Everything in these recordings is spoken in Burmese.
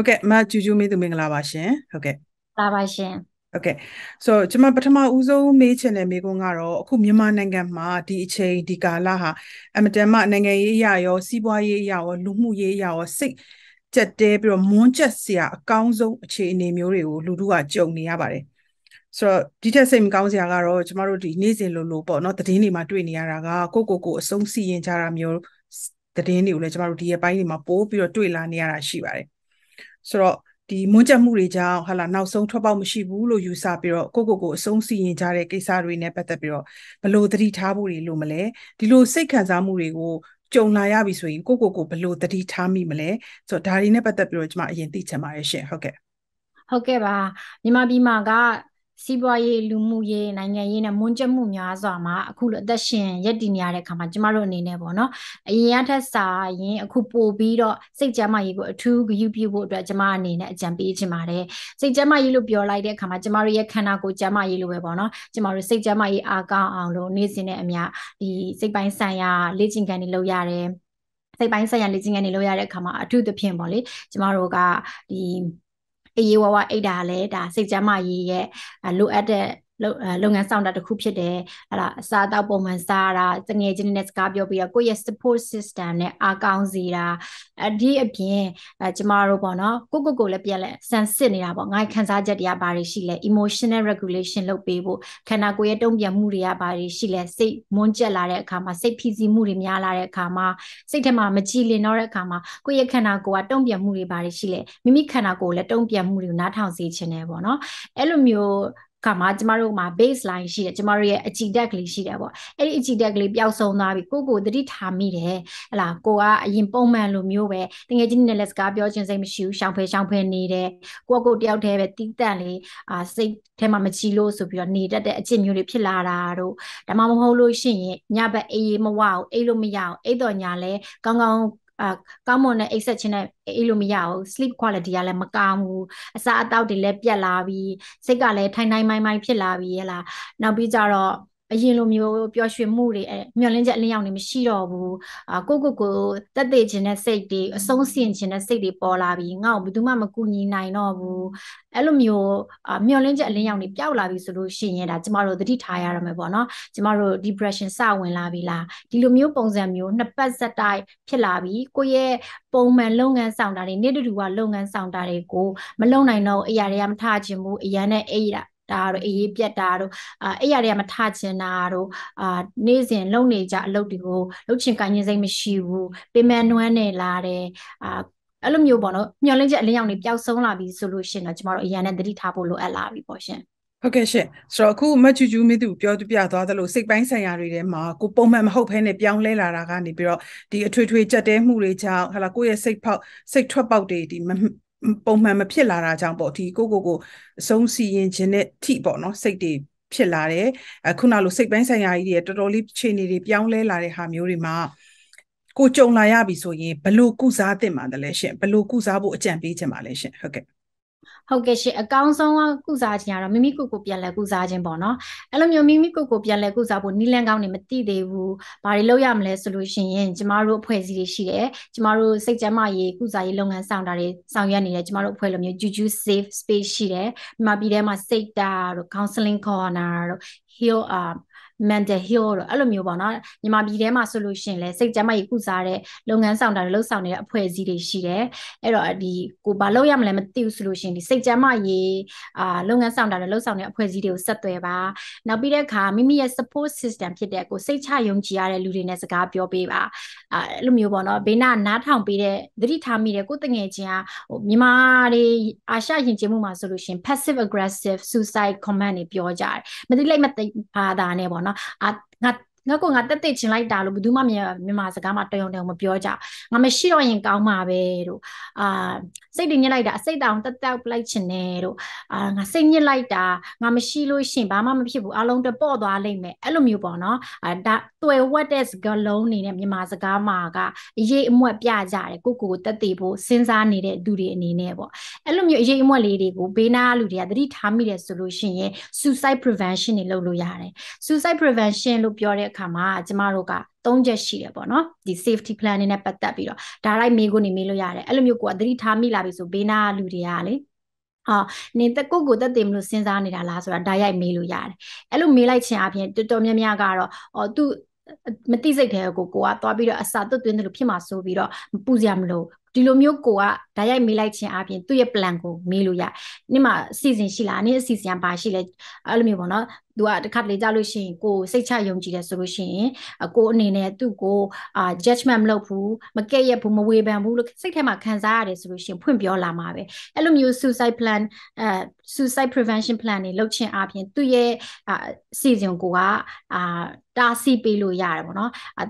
ဟုတ်ကဲ့မကျူကျူမေးသူမင်္ဂလာပါရှင်ဟုတ်ကဲ့လာပါရှင်ဟုတ်ကဲ့ဆိုတော့ကျွန်မပထမဦးဆုံးမေးချင်တဲ့မေးခွန်းကတော့အခုမြန်မာနိုင်ငံမှာဒီအချိန်ဒီကာလဟာအမတန်မှနိုင်ငံရေးအရာရောစီးပွားရေးအရာရောလူမှုရေးအရာရောစိတ်ကြက်တဲပြီးတော့မွန်းကြက်စရာအကောင်းဆုံးအခြေအနေမျိုးတွေကိုလူတို့ကကြုံနေရပါတယ်ဆိုတော့ဒီထက်စိတ်မကောင်းစရာကတော့ကျမတို့ဒီနေ့စဉ်လိုလိုပေါ့နော်သတင်းတွေမှာတွေ့နေရတာကကိုကိုကိုအဆုံးစီရင်ကြတာမျိုးသတင်းတွေကိုလည်းကျမတို့ဒီရဲ့ပိုင်းတွေမှာပို့ပြီးတော့တွေ့လာနေရတာရှိပါတယ်ဆိုတော့ဒီမွန်းကျက်မှုတွေကြောင့်ဟာလာနောက်ဆုံးထွက်ပေါက်မရှိဘူးလို့ယူဆပြီးတော့ကိုကိုကိုအဆုံးစီရင်ကြတဲ့ကိစ္စတွေနဲ့ပတ်သက်ပြီးတော့ဘလို့သတိထားဖို့တွေလိုမလဲဒီလိုစိတ်ခံစားမှုတွေကိုကြုံလာရပြီဆိုရင် ကိုကိုကိုဘလို့သတိထားမိမလဲဆိုတော့ဒါတွေနဲ့ပတ်သက်ပြီးတော့ကျွန်မအရင်သိချင်ပါတယ်ရှင်ဟုတ်ကဲ့ဟုတ်ကဲ့ပါမြန်မာပြည်မှာကစီးပွားရေးလူမှုရေးနိုင်ငံရေးနဲ့မွန်းကျမှုများစွာမှာအခုလိုအသက်ရှင်ရပ်တည်နေရတဲ့အခါမှာကျမတို့အနေနဲ့ပေါ့နော်အရင်အထက်စာရင်အခုပို့ပြီးတော့စိတ်ကျန်းမာရေးကိုအထူးဂရုပြုဖို့အတွက်ကျမအနေနဲ့အကြံပေးချင်ပါတယ်စိတ်ကျန်းမာရေးလို့ပြောလိုက်တဲ့အခါမှာကျမတို့ရဲ့ခန္ဓာကိုယ်ကျန်းမာရေးလို့ပဲပေါ့နော်ကျမတို့စိတ်ကျန်းမာရေးအားကောင်းအောင်လို့နေ့စဉ်နဲ့အမျှဒီစိတ်ပိုင်းဆိုင်ရာလေ့ကျင့်ခန်းတွေလုပ်ရတယ်စိတ်ပိုင်းဆိုင်ရာလေ့ကျင့်ခန်းတွေလုပ်ရတဲ့အခါမှာအထူးသဖြင့်ပေါ့လေကျမတို့ကဒီအေးဝဝအိတ်တာလည်းဒါစိတ်ကျမ်းမာရေးရဲ့လိုအပ်တဲ့လုပ်ငန်းဆောင်တာတစ်ခုဖြစ်တယ်အဲ့ဒါအစားအသောက်ပုံမှန်စားတာတငယ်ချင်းတွေနဲ့စကားပြောပြီးတော့ကိုယ့်ရဲ့ support system နဲ့အားကောင်းစေတာအဒီအပြင်အဲကျမတို့ပေါ့နော်ကိုကိုကိုလည်းပြန်လဲစမ်းစစ်နေတာပေါ့ငါခံစားချက်တွေကဘာတွေရှိလဲ emotional regulation လုပ်ပေးဖို့ခန္ဓာကိုယ်ရဲ့တုံ့ပြန်မှုတွေကဘာတွေရှိလဲစိတ်မွန်းကျက်လာတဲ့အခါမှာစိတ်ဖိစီးမှုတွေများလာတဲ့အခါမှာစိတ်ထဲမှာမကြည်လင်တော့တဲ့အခါမှာကိုယ့်ရဲ့ခန္ဓာကိုယ်ကတုံ့ပြန်မှုတွေဘာတွေရှိလဲမိမိခန္ဓာကိုယ်လည်းတုံ့ပြန်မှုတွေကိုနားထောင်စေချင်တယ်ပေါ့နော်အဲ့လိုမျိုးခါမှာကျမတို့မှာ base line ရှိတယ်ကျမတို့ရဲ့အကြည်တက်ကလေးရှိတယ်ပေါ့အဲ့ဒီအကြည်တက်ကလေးပျောက်ဆုံးသွားပြီကိုကိုသတိထားမိတယ်ဟလာကိုကအရင်ပုံမှန်လိုမျိုးပဲတကယ်ချင်းနဲ့လက်စကားပြောချင်းစိတ်မရှိဘူးရှောင်ဖဲရှောင်ဖဲနေတယ်ကိုကကိုတယောက်တည်းပဲတီးတန့်လေးအာစိတ်ထဲမှာမကြည်လို့ဆိုပြီးတော့နေတတ်တဲ့အကျင့်မျိုးတွေဖြစ်လာတာတို့ဒါမှမဟုတ်လို့ရှိရင်ညဘက်အေးမဝအောင်အိတ်လို့မရအောင်အိတ်တော့ညာလဲကောင်းကောင်းအာကောင်းမွန်တဲ့အိပ်စက်ခြင်းနဲ့အေးလို့မရဘူး sleep quality ကလည်းမကောင်းဘူးအစာအသောက်တွေလည်းပြတ်လာပြီးစိတ်ကလည်းထိုင်ထိုင်မိုင်းမိုင်းဖြစ်လာပြီးဟဲ့လားနောက်ပြီးကြတော့အရင်လိုမျိုးပျော်ရွှင်မှုတွေအဲမျောလင်းချက်အလင်းရောင်တွေမရှိတော့ဘူးအာကိုကိုကိုတက်တည်ခြင်းတဲ့စိတ်တွေအဆုံးစင်ခြင်းတဲ့စိတ်တွေပေါ်လာပြီးငါ့ကိုဘယ်သူမှမကူညီနိုင်တော့ဘူးအဲ့လိုမျိုးမျောလင်းချက်အလင်းရောင်တွေပျောက်လာပြီဆိုလို့ရှိရင်ဒါကျမတို့သတိထားရရမယ်ပေါ့နော်ကျမတို့ depression စဝင်လာပြီလားဒီလိုမျိုးပုံစံမျိုးနှစ်ပတ်ဆက်တိုက်ဖြစ်လာပြီးကိုယ့်ရဲ့ပုံမှန်လုပ်ငန်းဆောင်တာတွေနေ့တူတူကလုပ်ငန်းဆောင်တာတွေကို မလုပ်နိုင်တော့အရာတွေကမထခြင်းဘူးအရန်နဲ့အိတ်တာတာတို့အေးပြက်တာတို့အာအဲ့ရတွေကမထချင်တာတို့အာနေ့စဉ်လုပ်နေကြအလုပ်တွေကိုလုပ်ချင်ကင်ရင်စိတ်မရှိဘူးပေမဲ့နွမ်းနေလာတယ်အာအဲ့လိုမျိုးပေါ့နော်မျောလင့်ချက်အလင်းရောင်တွေပျောက်ဆုံးလာပြီဆိုလို့ရှင်တော့ကျမတို့အရန်နဲ့တတိထားဖို့လိုအပ်လာပြီပေါ့ရှင်ဟုတ်ကဲ့ရှင်ဆိုတော့အခုမချူချူမင်းသူပြောပြသွားသလိုစိတ်ပိုင်းဆိုင်ရာတွေထဲမှာကိုပုံမှန်မဟုတ်ဘဲနဲ့ပြောင်းလဲလာတာကနေပြီးတော့ဒီအထွေထွေကြက်တဲမှုတွေကြောင့်ဟာလာကိုယ့်ရဲ့စိတ်ဖောက်စိတ်ထွက်ပေါက်တွေဒီပုံမှန်မဖြစ်လာတာကြောင့်ပေါ့ဒီကိုကိုကိုအဆုံးစီရင်ခြင်းနဲ့ထိပေါ့နော်စိတ်တွေဖြစ်လာတယ်အခုနလိုစိတ်ပိုင်းဆိုင်ရာကြီးတွေတော်တော်လေးခြေနေတွေပြောင်းလဲလာတဲ့ဟာမျိုးတွေမှာကိုကြုံလာရပြီဆိုရင်ဘလို့ကုစားသင့်ပါတယ်လဲရှင်ဘလို့ကုစားဖို့အကြံပေးချင်ပါလဲရှင်ဟုတ်ကဲ့ဟုတ်ကဲ့ရှင်အကောင်းဆုံးကုစားခြင်းကတော့မိမိကိုယ်ကိုပြန်လည်ကုစားခြင်းပေါ့နော်အဲ့လိုမျိုးမိမိကိုယ်ကိုပြန်လည်ကုစားဖို့နီလန်းကောင်းနေမသိသေးဘူးဘာတွေလုပ်ရမလဲဆိုလို့ရှိရင်ကျမတို့အဖွဲ့အစည်းတွေရှိတယ်ကျမတို့စိတ်ကျန်းမာရေးကုစားရေးလုပ်ငန်းဆောင်တာတွေဆောင်ရွက်နေတယ်ကျမတို့အဖွဲ့လိုမျိုး Juju Safe Space ရှိတယ်မြန်မာပြည်ထဲမှာစိတ်တာတို့ Counseling Corner တို့ Heal Up mental health တော့အဲ့လိုမျိုးပေါ့နော်မြန်မာပြည်ထဲမှာဆိုလို့ရှင်လဲစိတ်ကျန်းမာရေးကုစားတဲ့လုပ်ငန်းဆောင်တာတွေလှုပ်ဆောင်နေတဲ့အဖွဲ့အစည်းတွေရှိတယ်အဲ့တော့ဒီကိုဘာလုပ်ရမလဲမသိဘူးဆိုလို့ရှင်ဒီစိတ်ကျန်းမာရေးအာလုပ်ငန်းဆောင်တာတွေလှုပ်ဆောင်တဲ့အဖွဲ့အစည်းတွေကိုဆက်သွယ်ပါနောက်ပြီးတဲ့အခါမိမိရဲ့ support system ဖြစ်တဲ့ကိုစိတ်ချယုံကြည်ရတဲ့လူတွေနဲ့စကားပြောပေးပါအဲ့လိုမျိုးပေါ့နော်ဘေးနာနားထောင်ပေးတဲ့သတိထားမိတဲ့ကိုတငယ်ချင်းကဟိုမြန်မာတွေအာရှယဉ်ကျေးမှုမှာဆိုလို့ရှင် passive aggressive suicide comment တွေပြောကြတယ်မသိလိုက်မသိဘာသာနဲ့ပေါ့နော် at nga ငါကငါတက်တက်ချင်လိုက်တာလို့ဘယ်သူမှမြန်မာစကားမှာတယုံတယုံမပြောကြငါမရှိတော့ရင်ကောင်းမှာပဲတို့အာစိတ်တွေညစ်လိုက်တာအစိတ်တောင်တက်တက်ပလိုက်ချင်တယ်တို့အာငါစိတ်ညစ်လိုက်တာငါမရှိလို့ရှင်ဘာမှမဖြစ်ဘူးအလုံးတပေါ့သွားလိမ့်မယ်အဲ့လိုမျိုးပေါ့နော်အာဒါတွေ့ဝတ်တဲ့စကားလုံးနေနဲ့မြန်မာစကားမှာကအရေးအမွက်ပြကြတယ်ကိုကိုတက်တက်ဖို့စဉ်းစားနေတဲ့သူတွေအနေနဲ့ပေါ့အဲ့လိုမျိုးအရေးအမွက်လေးတွေကိုဘေးနားလူတွေကသတိထားမိတယ်ဆိုလို့ရှင်ရယ် suicide prevention တွေလုပ်လို့ရတယ် suicide prevention လို့ပြောတဲ့တဲ့အခါမှာကျမတို့က၃ချက်ရှိတယ်ပေါ့နော်ဒီ safety plan နေနဲ့ပတ်သက်ပြီးတော့ဒါလိုက်မေးခွန်းနေမေးလို့ရတယ်အဲ့လိုမျိုးကိုကသတိထားမိလာပြီဆိုဘေးနားလူတွေကလေဟာနေတကုတ်ကိုတက်တယ်မလို့စဉ်းစားနေတာလားဆိုတာဒါရိုက်မေးလို့ရတယ်အဲ့လိုမေးလိုက်ခြင်းအပြင်တော်တော်များများကတော့အော်သူမတိစိတ်တဲ့ကိုကိုကသွားပြီးတော့အစာသွတ်သွင်းတယ်လို့ဖြစ်မှာဆိုပြီးတော့ပူစရာမလိုဒီလိုမျိုးကိုကဓာတ်ရိုက်မေးလိုက်ခြင်းအပြင်သူ့ရဲ့ plan ကိုမေးလို့ရနေ့မှာအစီအစဉ်ရှိလားနေ့အစီအစဉ်ဘာရှိလဲအဲ့လိုမျိုးပေါ့နော်သူကတစ်ခါတလေကြာလို့ရှိရင်ကိုစိတ်ချယုံကြည်တယ်ဆိုလို့ရှိရင်ကိုအနေနဲ့သူ့ကိုအာ judgment မလုပ်ဘူးမကဲ့ရဲ့ဘူးမဝေဖန်ဘူးလို့စိတ်ထဲမှာခံစားရတယ်ဆိုလို့ရှိရင်ဖွင့်ပြောလာမှာပဲအဲ့လိုမျိုး suicide plan အဲ suicide prevention plan တွေလုပ်ခြင်းအပြင်သူ့ရဲ့အာစီစဉ်ကိုကအာတားဆီးပေးလို့ရတယ်ပေါ့နော်အ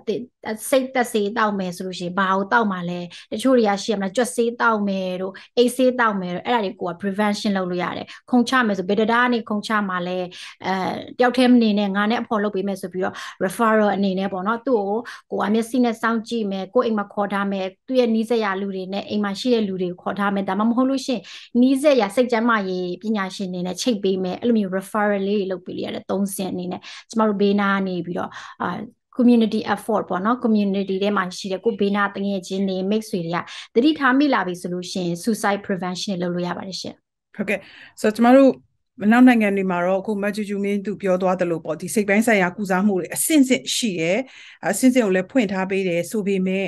စိတ်သက်စေးတောက်မယ်ဆိုလို့ရှိရင်ဘာကိုတောက်မှလဲတချို့တွေကရှိရမလားကြွက်စေးတောက်မယ်တို့အိတ်စေးတောက်မယ်တို့အဲ့ဒါတွေကိုက prevention လုပ်လို့ရတယ်ခုံချမယ်ဆိုဘယ်တရားနေခုံချမှလဲအဲတယောက်တည်းမနေနဲ့ငါနဲ့အဖော်လုပ်ပေးမယ်ဆိုပြီးတော့ referral အနေနဲ့ပေါ့နော်သူ့ကိုကိုကမျက်စိနဲ့စောင့်ကြည့်မယ်ကိုအိမ်မှာခေါ်ထားမယ်သူ့ရဲ့နီးစပ်ရာလူတွေနဲ့အိမ်မှာရှိတဲ့လူတွေကိုခေါ်ထားမယ်ဒါမှမဟုတ်လို့ရှင်နီးစပ်ရာစိတ်ကျန်းမာရေးပညာရှင်တွေနဲ့ချိတ်ပေးမယ်အဲ့လိုမျိုး referral လေးတွေလုပ်ပေးလိုက်ရတဲ့၃ဆင့်အနေနဲ့ကျမတို့ဘေးနာကနေပြီးတော့အာ community effort ပေါ့နော် community ထဲမှာရှိတဲ့ကိုဘေးနာတငယ်ချင်းတွေမိတ်ဆွေတွေကတတိထားမိလာပြီဆိုလို့ရှင် suicide prevention လုပ်လို့ရပါတယ်ရှင်ဟုတ်ကဲ့ဆိုတော့ကျမတို့မနောက်နိုင်ငံတွေမှာတော့အခုမတ်ဂျူဂျူမင်းသူပြောသွားသလိုပေါ့ဒီစိတ်ပိုင်းဆိုင်ရာကုစားမှုတွေအဆင့်ဆင့်ရှိရဲအဆင့်ဆင့်ကိုလည်းဖွင့်ထားပေးတယ်ဆိုပေမဲ့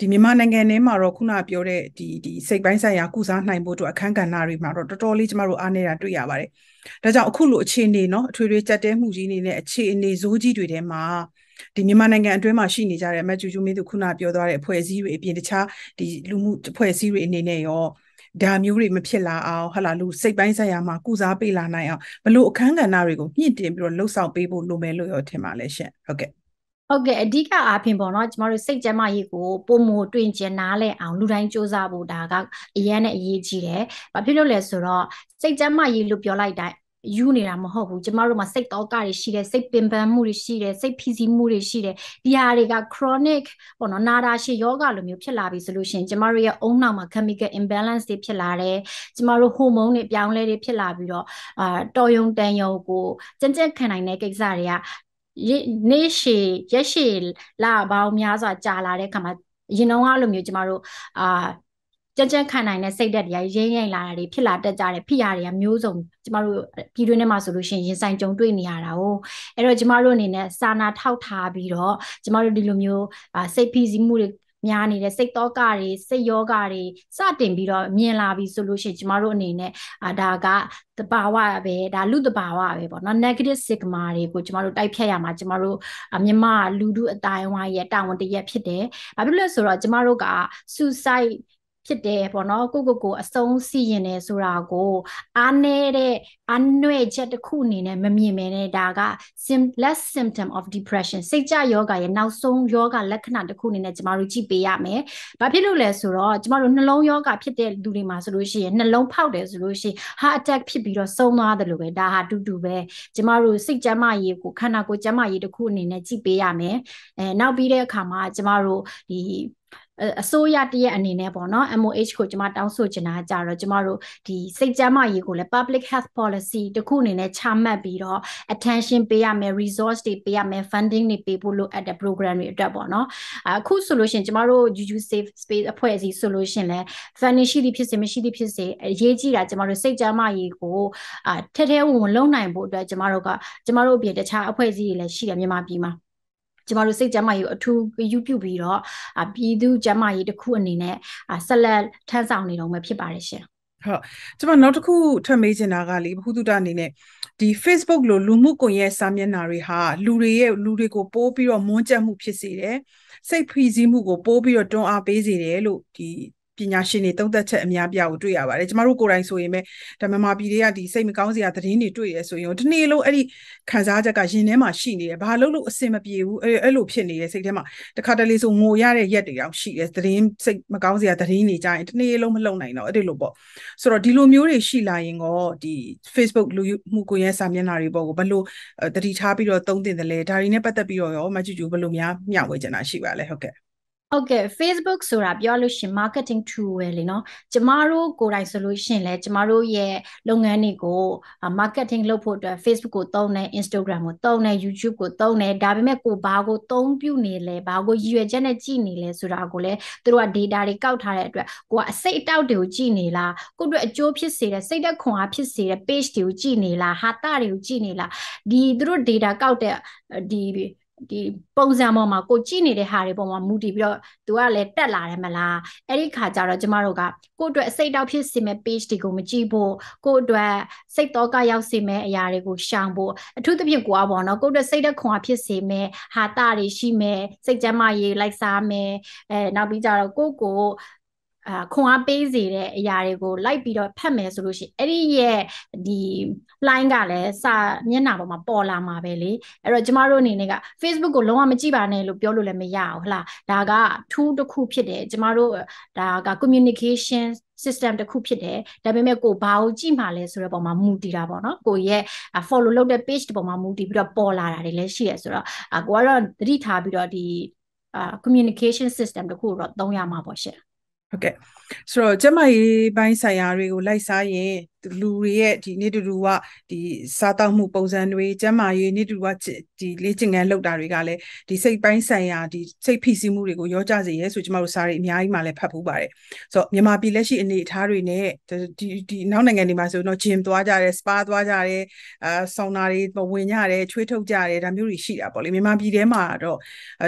ဒီမြန်မာနိုင်ငံထဲမှာတော့ခုနပြောတဲ့ဒီဒီစိတ်ပိုင်းဆိုင်ရာကုစားနိုင်ဖို့အတွက်အခန်းကဏ္ဍတွေမှာတော့တော်တော်လေးကျမတို့အားနေတာတွေ့ရပါတယ်။ဒါကြောင့်အခုလိုအခြေအနေเนาะအထွေထွေကြက်တဲမှုကြီးနေတဲ့အခြေအနေဇိုးကြီးတွေထဲမှာဒီမြန်မာနိုင်ငံအတွင်းမှာရှိနေကြတဲ့အမတ်ကျူကျူမင်းသူခုနပြောသွားတဲ့အဖွဲ့အစည်းတွေအပြင်တခြားဒီလူမှုအဖွဲ့အစည်းတွေအနေနဲ့ရောဒါမျိုးတွေမဖြစ်လာအောင်ဟလာလူစိတ်ပိုင်းဆိုင်ရာမှာကုစားပေးလာနိုင်အောင်ဘလို့အခန်းကဏ္ဍတွေကိုမြင့်တင်ပြီးတော့လှုပ်ဆောင်ပေးဖို့လိုမယ်လို့ရောထင်ပါလဲရှင်ဟုတ်ကဲ့ဟုတ်ကဲ့အဓိကအားဖြင့်ပေါ့နော်ကျမတို့စိတ်ကျန်းမာရေးကိုပုံမတွင်ကျင်နားလဲအောင်လူတိုင်းစူးစမ်းဖို့ဒါကအရန်နဲ့အရေးကြီးတယ်။ဘာဖြစ်လို့လဲဆိုတော့စိတ်ကျန်းမာရေးလို့ပြောလိုက်တိုင်းယူနေတာမဟုတ်ဘူးကျမတို့မှာစိတ်တောကတွေရှိတယ်စိတ်ပင်ပန်းမှုတွေရှိတယ်စိတ်ဖိစီးမှုတွေရှိတယ်ဒီဟာတွေက chronic ပေါ့နော်နာတာရှိယောဂလိုမျိုးဖြစ်လာပြီဆိုလို့ရှိရင်ကျမတို့ရဲ့အုံနောက်မှာ chemical imbalance တွေဖြစ်လာတယ်ကျမတို့ဟော်မုန်းတွေပြောင်းလဲတွေဖြစ်လာပြီးတော့အာတော်ယုံတန်ယုံကိုကြံ့ကြံ့ခံနိုင်တဲ့ကိစ္စတွေကနေရှည်ရက်ရှည်လာပေါင်းများစွာကြာလာတဲ့အခါမှာရင်တော့အဲ့လိုမျိုးကျမတို့အာကြမ်းကြမ်းခံနိုင်တဲ့စိတ်ဓာတ်တွေကရင်းရင်လာတာတွေဖြစ်လာတတ်ကြတယ်ဖိရတွေကမျိုးစုံကျမတို့ပြည်တွင်းထဲမှာဆိုလို့ရှိရင်ရင်ဆိုင်ကြုံတွေ့နေရတာ哦အဲ့တော့ကျမတို့အနေနဲ့စာနာထောက်ထားပြီးတော့ကျမတို့ဒီလိုမျိုးစိတ်ဖိစီးမှုတွေများနေတဲ့စိတ်တော့ကတွေစိတ်ယောဂတွေစတင်ပြီးတော့မြင်လာပြီဆိုလို့ရှိရင်ကျမတို့အနေနဲ့အာဒါကတဘာဝပဲဒါလူတဘာဝပဲပေါ့နော် negative sigma တွေကိုကျမတို့တိုက်ဖြတ်ရမှာကျမတို့မြန်မာလူမှုအတိုင်းဝိုင်းရဲ့တာဝန်တရက်ဖြစ်တယ်။ဘာဖြစ်လို့လဲဆိုတော့ကျမတို့က suicide ဖြစ်တယ်ပေါ့နော်ကိုကိုကိုအဆုံးစီရင်တယ်ဆိုတာကိုအားနေတဲ့အားနှဲ့ချက်တစ်ခုအနေနဲ့မမြင်မဲနဲ့ဒါက less symptom of depression စိတ်ကြယောဂရဲ့နောက်ဆုံးယောဂလက္ခဏာတစ်ခုအနေနဲ့ကျမတို့ကြည့်ပေးရမယ်။ဘာဖြစ်လို့လဲဆိုတော့ကျမတို့နှလုံးယောဂဖြစ်တဲ့လူတွေမှာဆိုလို့ရှိရင်နှလုံးဖောက်တယ်ဆိုလို့ရှိရင် heart attack ဖြစ်ပြီးတော့ဆုံးသွားတယ်လို့ပဲဒါဟာတူတူပဲ။ကျမတို့စိတ်ကျန်းမာရေးကိုခန္ဓာကိုယ်ကျန်းမာရေးတစ်ခုအနေနဲ့ကြည့်ပေးရမယ်။အဲနောက်ပြီးတဲ့အခါမှာကျမတို့ဒီအစိုးရတရက်အနေနဲ့ပေါ့နော် MOH ကိုကျွန်မတောင်းဆိုချင်တာကြတော့ကျွန်မတို့ဒီစိတ်ကျန်းမာရေးကိုလည်း public health policy တခုအနေနဲ့ချမှတ်ပြီးတော့ attention ပေးရမယ် resource တွေပေးရမယ် funding တွေပေးဖို့လိုအပ်တဲ့ program တွေအတွက်ပေါ့နော်အခုဆိုလို့ရှင်ကျွန်မတို့ UU safe space အဖွဲ့အစည်းဆိုလို့ရှင်လဲ funding ရှိသည်ဖြစ်စေမရှိသည်ဖြစ်စေအရေးကြီးတာကျွန်မတို့စိတ်ကျန်းမာရေးကိုအထက်ထဲဝင်ဝင်လုပ်နိုင်ဖို့အတွက်ကျွန်မတို့ကကျွန်မတို့အပြင်တခြားအဖွဲ့အစည်းတွေလည်းရှိတယ်မြန်မာပြည်မှာကျမတို့စိတ်ကျန်းမာရေးကိုအထူးဂရုပြုပြီးတော့ပြည်သူကျန်းမာရေးတစ်ခုအနေနဲ့ဆက်လက်ထမ်းဆောင်နေတော့မှဖြစ်ပါတယ်ရှင်ဟုတ်ကျွန်မနောက်တစ်ခုထပ်မေးချင်တာကလေဘ ഹു တုတအနေနဲ့ဒီ Facebook လိုလူမှုကွန်ရက်စာမျက်နှာတွေဟာလူတွေရဲ့လူတွေကိုပိုးပြီးတော့မွန်းကျက်မှုဖြစ်စေတယ်စိတ်ဖိစီးမှုကိုပိုးပြီးတော့တွန်းအားပေးစေတယ်လို့ဒီပညာရှင်တွေသုံးသပ်ချက်အများပြကိုတွေ့ရပါတယ်ကျမတို့ကိုယ်တိုင်ဆိုရင်ပဲဒါမြန်မာပြည်တွေကဒီစိတ်မကောင်းစရာသတင်းတွေတွေ့ရဆိုရင်ဒီနေ့လို့အဲ့ဒီခံစားချက်ကရင်ထဲမှာရှိနေတယ်ဘာလို့လို့အဆင်မပြေဘူးအဲ့အဲ့လိုဖြစ်နေတယ်စိတ်ထဲမှာတခါတလေဆိုငိုရတဲ့ရက်တွေတောင်ရှိတယ်သတင်းစိတ်မကောင်းစရာသတင်းတွေကြရင်ဒီနေ့လုံးမလုံနိုင်တော့အဲ့ဒီလိုပေါ့ဆိုတော့ဒီလိုမျိုးတွေရှိလာရင်ကောဒီ Facebook လူမှုကွန်ရက်စာမျက်နှာတွေပေါ့ကိုဘယ်လိုတတိထားပြီးတော့သုံးသင့်တယ်လဲဒါတွေနဲ့ပတ်သက်ပြီးတော့ရောမချူချူဘယ်လိုများမျှဝေချင်တာရှိပါလဲဟုတ်ကဲ့ဟုတ်ကဲ့ Facebook ဆိုတာပြောလို့ရှင် marketing tool ပဲလေနော်ကျမတို့ကိုယ်တိုင်ဆိုလို့ရှင်လဲကျမတို့ရဲ့လုပ်ငန်းတွေကို marketing လုပ်ဖို့အတွက် Facebook ကိုသုံးတယ် Instagram ကိုသုံးတယ် YouTube ကိုသုံးတယ်ဒါပေမဲ့ကိုဘာကိုသုံးပြုနေလဲဘာကိုရည်ရွယ်ချက်နဲ့ကြည့်နေလဲဆိုတာကိုလည်းသူတို့က data တွေကောက်ထားတဲ့အတွက်ကိုကအစိတ်အတောက်တွေကိုကြည့်နေလားကိုတို့အကျိုးဖြစ်စေတဲ့စိတ်သက်ခွန်အားဖြစ်စေတဲ့ page တွေကိုကြည့်နေလားဟာတာတွေကိုကြည့်နေလားဒီသူတို့ data ကောက်တဲ့ဒီဒီပုံစံပေါ်မှာကိုကြည့်နေတဲ့ဟာတွေပေါ်မှာမူတည်ပြီးတော့ तू ကလည်းတက်လာတယ်မလားအဲ့ဒီခါကျတော့ကျမတို့ကကိုအတွက်အစိတ်တောက်ဖြစ်စေမဲ့ page တွေကိုမကြည့်ဖို့ကိုအတွက်စိတ်တော့ကရောက်စေမဲ့အရာတွေကိုရှောင်ဖို့အထူးသဖြင့်ကိုကပေါ့နော်ကိုအတွက်စိတ်တခွန်အဖြစ်စေမဲ့ဟာတာတွေရှိမဲ့စိတ်ကျမ်းမာရေးလိုက်စားမဲ့အဲနောက်ပြီးကြတော့ကိုကိုအာခွန်အားပေးစေတဲ့အရာတွေကို လိုက်ပြီးတော့ဖတ်မယ်ဆိုလို့ရှိရင်အဲ့ဒီရဲ့ဒီ line ကလည်းစာမျက်နှာပေါ်မှာပေါ်လာမှာပဲလေအဲ့တော့ကျမတို့အနေနဲ့က Facebook ကိုလုံးဝမကြည့်ပါနဲ့လို့ပြောလို့လည်းမရဘူးဟလားဒါက tool တစ်ခုဖြစ်တယ်ကျမတို့ဒါက communication system တစ်ခုဖြစ်တယ်ဒါပေမဲ့ကိုဘာကိုကြည့်မှလဲဆိုတဲ့ပုံမှာမူတည်တာပေါ့နော်ကိုရဲ့ follow လုပ်တဲ့ page ပုံမှာမူတည်ပြီးတော့ပေါ်လာတာတွေလည်းရှိရဲဆိုတော့ကိုကတော့သတိထားပြီးတော့ဒီ communication system တခုတော့သုံးရမှာပေါ့ရှင်ဟုတ်ကဲ့ဆိုတော့ကျမရေးပိုင်းဆိုင်ရာတွေကိုလိုက်စားရင်လူတွေရဲ့ဒီနေ့တူတူကဒီစားတောက်မှုပုံစံတွေကျန်းမာရေးနေ့တူတူကဒီလေ့ကျင့်ခန်းလုပ်တာတွေကလည်းဒီစိတ်ပိုင်းဆိုင်ရာဒီစိတ်ဖိစီးမှုတွေကိုရောကြစေရဲဆိုကျမတို့စားတွေအများကြီးမှလည်းဖတ်ဖို့ပါတယ်ဆိုတော့မြန်မာပြည်လက်ရှိအနေအထားတွေနဲ့ဒီဒီနောက်နိုင်ငံတွေမှာဆိုတော့ဂျင်သွားကြတယ်စပါသွားကြတယ်အာဆောင်းနာတွေဝင်ကြတယ်ချွေးထုတ်ကြတယ်ဒါမျိုးတွေရှိတာပေါ့လေမြန်မာပြည်ထဲမှာတော့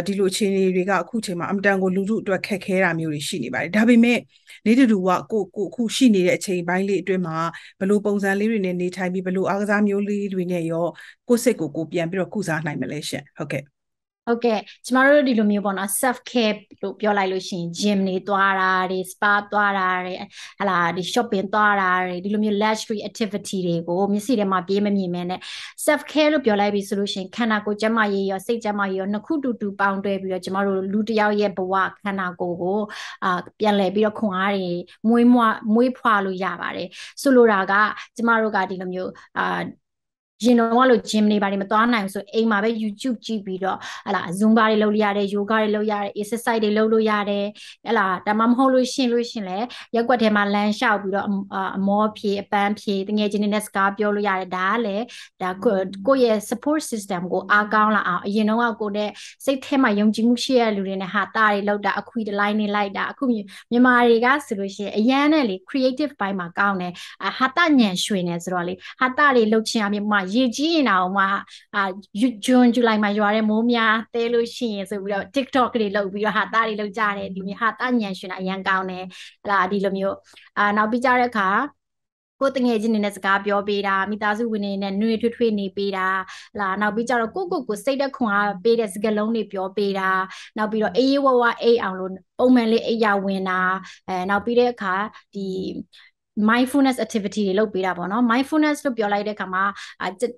ဒီလိုအခြေအနေတွေကအခုချိန်မှာအမတန်ကိုလူထုအတွက်ခက်ခဲတာမျိုးတွေရှိနေပါတယ်ဒါပေမဲ့နေ့တူတူကကိုကိုအခုရှိနေတဲ့အချိန်ပိုင်းလေးအတွင်းမှာဘယ်လိုပုံစံလေးတွေနဲ့နေထိုင်ပြီးဘယ်လိုအားကစားမျိုးလေးတွေနဲ့ရောကိုယ့်စိတ်ကိုကိုပြန်ပြီးတော့ကုစားနိုင်မလဲရှင်ဟုတ်ကဲ့ဟုတ်ကဲ့ကျမတို့ဒီလိုမျိုးပေါ့နော် self care လို့ပြောလိုက်လို့ရှိရင် gym တွေသွားတာတွေ spa သွားတာတွေဟလာဒီ shopping သွားတာတွေဒီလိုမျိုး luxury activity တွေကိုမျက်စိထဲမှာပြေးမမြင်မဲနဲ့ self care လို့ပြောလိုက်ပြီဆိုလို့ရှိရင်ခန္ဓာကိုယ်ကျန်းမာရေးရောစိတ်ကျန်းမာရေးရောနှစ်ခုတူတူပေါင်းတွဲပြီးတော့ကျမတို့လူတစ်ယောက်ရဲ့ဘဝခန္ဓာကိုယ်ကိုအာပြန်လဲပြီးတော့ခွန်အားတွေမွေးမွားမွေးဖွာလို့ရပါတယ်ဆိုလိုတာကကျမတို့ကဒီလိုမျိုးအာရင်တော့လို့ gym တွေဘာတွေမသွားနိုင်ဘူးဆိုအိမ်မှာပဲ YouTube ကြည့်ပြီးတော့ဟလာ Zumba တွေလုပ်ရတယ် yoga တွေလုပ်ရတယ် exercise တွေလုပ်လို့ရတယ်ဟလာဒါမှမဟုတ်လို့ရှင်လို့ရှင်လဲရက်ွက်ထဲမှာလမ်းလျှောက်ပြီးတော့အမောဖြေအပန်းဖြေတငယ်ချင်းတွေနဲ့စကားပြောလို့ရတယ်ဒါကလည်းဒါကိုယ့်ရဲ့ support system ကိုအားကောင်းလာအောင်အရင်တော့ကိုယ့်နဲ့စိတ်ထဲမှာယုံကြည်မှုရှိရတဲ့လူတွေနဲ့ဟာတာတွေလောက်တာအခွေတလိုင်းနေလိုက်တာအခုမြန်မာတွေကဆိုလို့ရှိရင်အရန်နဲ့လေ creative ဘိုင်းမှာကောင်းတယ်ဟာတညံရွှင်နေဆိုတော့လေဟာတတွေလှုပ်ချင်အောင်မြန်မာရေကြီးရင်တောင်မှအာဂျွန်ဇူလိုင်မှာရွာတဲ့မိုးများတဲလို့ရှိရင်ဆိုပြီးတော့ TikTok တွေလုပ်ပြီးတော့ဟာတာတွေလုပ်ကြတယ်ဒီမျိုးဟာတာညံရှင်အရန်ကောင်းတယ်ဟလာဒီလိုမျိုးအာနောက်ပြီးကြတဲ့အခါကိုတငယ်ချင်းတွေနဲ့စကားပြောပေးတာမိသားစုဝင်တွေနဲ့နှွေထွေထွေနေပေးတာလာနောက်ပြီးကြတော့ကိုကိုကိုစိတ်သက်ခွန်အားပေးတဲ့စကားလုံးတွေပြောပေးတာ နောက်ပြီးတော့အေးဝဝအေးအောင်လို့ပုံမှန်လေးအိယာဝင်တာအဲနောက်ပြီးတဲ့အခါဒီ mindfulness activity တွေလုပ်ပေးတာပေါ့နော် mindfulness လို့ပြောလိုက်တဲ့အခါမှာ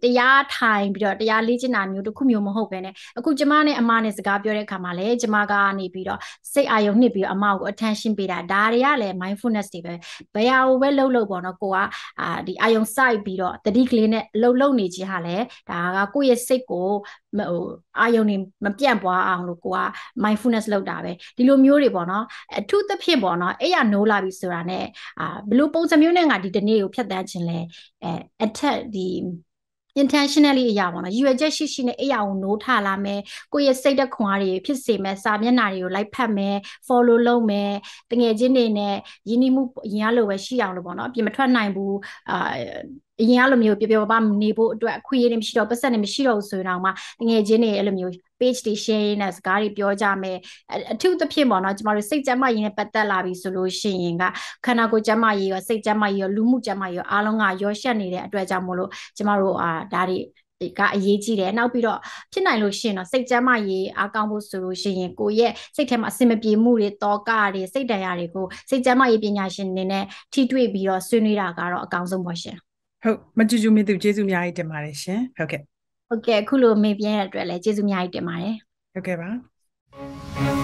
တရားထိုင်ပြီးတော့တရားလေ့ကျင့်တာမျိုးတစ်ခုမျိုးမဟုတ်ပဲねအခုကျမနဲ့အမနဲ့စကားပြောတဲ့အခါမှာလည်းကျမကနေပြီးတော့စိတ်အာရုံနှစ်ပြီးတော့အမကို attention ပေးတာဒါတွေကလည်း mindfulness တွေပဲဘယ်ဟာကိုပဲလှုပ်လှုပ်ပေါ့နော်ကိုကအာဒီအာရုံစိုက်ပြီးတော့တတိကလေးနဲ့လှုပ်လှုပ်နေခြင်းဟာလည်းဒါကကိုယ့်ရဲ့စိတ်ကိုဟိုအာယုံတွေမပြန့်ပွားအောင်လို့ကိုက mindfulness လုပ်တာပဲဒီလိုမျိုးတွေပေါ့နော် အထူးသဖြင့်ပေါ့နော်အဲ့ရနိုးလာပြီဆိုတာ ਨੇ အာဘလို့ပုံစံမျိုးနဲ့ငါဒီတနေ့ကိုဖြတ်တန်းခြင်းလဲအဲအထက်ဒီ intentionally အရာပေါ့နော်ရည်ရွယ်ချက်ရှိရှိနဲ့အရာကိုနိုးထလာမယ်ကိုယ့်ရဲ့စိတ်တက်ခွန်အားတွေဖြစ်စေမယ်စာမျက်နှာတွေကိုလိုက်ဖတ်မယ် follow လုပ်မယ်တငယ်ချင်းတွေနဲ့ယဉ်ကျေးမှုအရင်အလိုပဲရှိအောင်လို့ပေါ့နော်အပြင်မထွက်နိုင်ဘူးအာအရင်အဲ့လိုမျိုးပျော်ပျော်ပါပါနေဖို့အတွက်အခွင့်အရေးတွေမရှိတော့ပတ်စံတွေမရှိတော့ဘူးဆိုရင်တော့မှတငယ်ချင်းတွေအဲ့လိုမျိုး page တွေ share ရင်းနဲ့စကားတွေပြောကြမယ်အထူးသဖြင့်ပေါ့နော်ကျမတို့စိတ်ကျန်းမာရေးနဲ့ပတ်သက်လာပြီဆိုလို့ရှိရင်ကခန္ဓာကိုယ်ကျန်းမာရေးရောစိတ်ကျန်းမာရေးရောလူမှုကျန်းမာရေးရောအားလုံးကရောရှက်နေတဲ့အတွက်ကြောင့်မို့လို့ကျမတို့အာဒါတွေကအရေးကြီးတယ်နောက်ပြီးတော့ဖြစ်နိုင်လို့ရှိရင်တော့စိတ်ကျန်းမာရေးအားကောင်းဖို့ဆိုလို့ရှိရင်ကိုယ့်ရဲ့စိတ်ထဲမှာအဆင်မပြေမှုတွေတောကတွေစိတ်တန်ရာတွေကိုစိတ်ကျန်းမာရေးပညာရှင်တွေနဲ့ထိတွေ့ပြီးတော့ဆွေးနွေးတာကတော့အကောင်းဆုံးပါရှင်ဟုတ်မကြူကြူမေသူကျေးဇူးအများကြီးတင်ပါတယ်ရှင်ဟုတ်ကဲ့ဟုတ်ကဲ့အခုလိုမေ့ပြရတဲ့အတွက်လည်းကျေးဇူးအများကြီးတင်ပါတယ်ဟုတ်ကဲ့ပါ